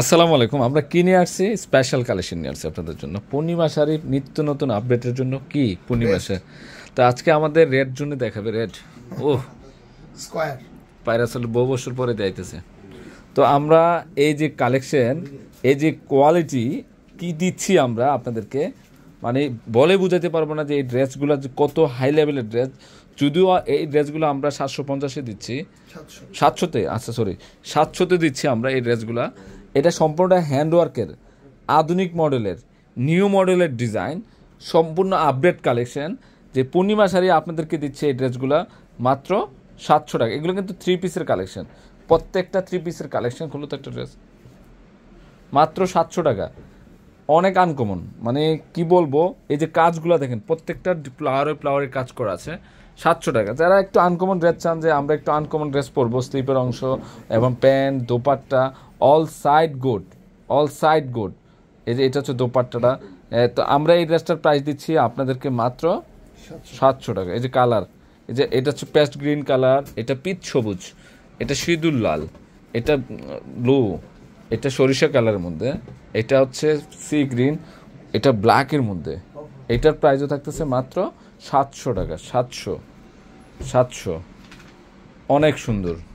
আসসালামু আলাইকুম আমরা কি নিয়ে আসছি স্পেশাল কালেকশন নিয়ে আসছি আপনাদের জন্য পূর্ণিমা শাড়ির নিত্য নতুন আপডেটের জন্য কি পূর্ণিমা শাড়ি তো আজকে আমাদের রেড জন্য দেখাবে রেড ও স্কোয়ার পায়রাসল বহু বছর পরে যাইতেছে তো আমরা এই যে কালেকশন এই যে কোয়ালিটি কি দিচ্ছি আমরা আপনাদেরকে মানে বলে বুঝাতে পারবো না যে এই ড্রেসগুলো কত হাই লেভেলের ড্রেস যদিও এই ড্রেসগুলো আমরা সাতশো পঞ্চাশে দিচ্ছি সাতশোতে আচ্ছা সরি সাতশোতে দিচ্ছি আমরা এই ড্রেসগুলা এটা সম্পূর্ণ হ্যান্ডওয়ার্কের আধুনিক মডেলের নিউ মডেলের ডিজাইন সম্পূর্ণ আপডেট কালেকশন যে পূর্ণিমা শাড়ি আপনাদেরকে দিচ্ছে এই ড্রেসগুলো মাত্র সাতশো টাকা এগুলো কিন্তু থ্রি পিসের কালেকশন প্রত্যেকটা থ্রি পিসের কালেকশন খুলো তো একটা ড্রেস মাত্র সাতশো টাকা অনেক আনকমন মানে কি বলবো এই যে কাজগুলো দেখেন প্রত্যেকটা ফ্লাওয়ারে ফ্লাওয়ারে কাজ করা আছে সাতশো টাকা যারা একটু আনকমন ড্রেস চান যে আমরা একটু আনকমন ড্রেস পরবো স্লিপের অংশ এবং pant dupatta all side good all side good এই যে এটা হচ্ছে দোপাট্টাটা তো আমরা এই ড্রেসটার প্রাইস দিচ্ছি আপনাদেরকে মাত্র সাতশো টাকা এই যে কালার এই যে এটা হচ্ছে প্যাস্ট গ্রিন কালার এটা পিচ সবুজ এটা সিঁদুর লাল এটা ব্লু এটা সরিষা কালারের মধ্যে এটা হচ্ছে সি গ্রিন এটা ব্ল্যাকের মধ্যে এটার প্রাইসও থাকতেছে মাত্র সাতশো টাকা সাতশো সাতশো অনেক সুন্দর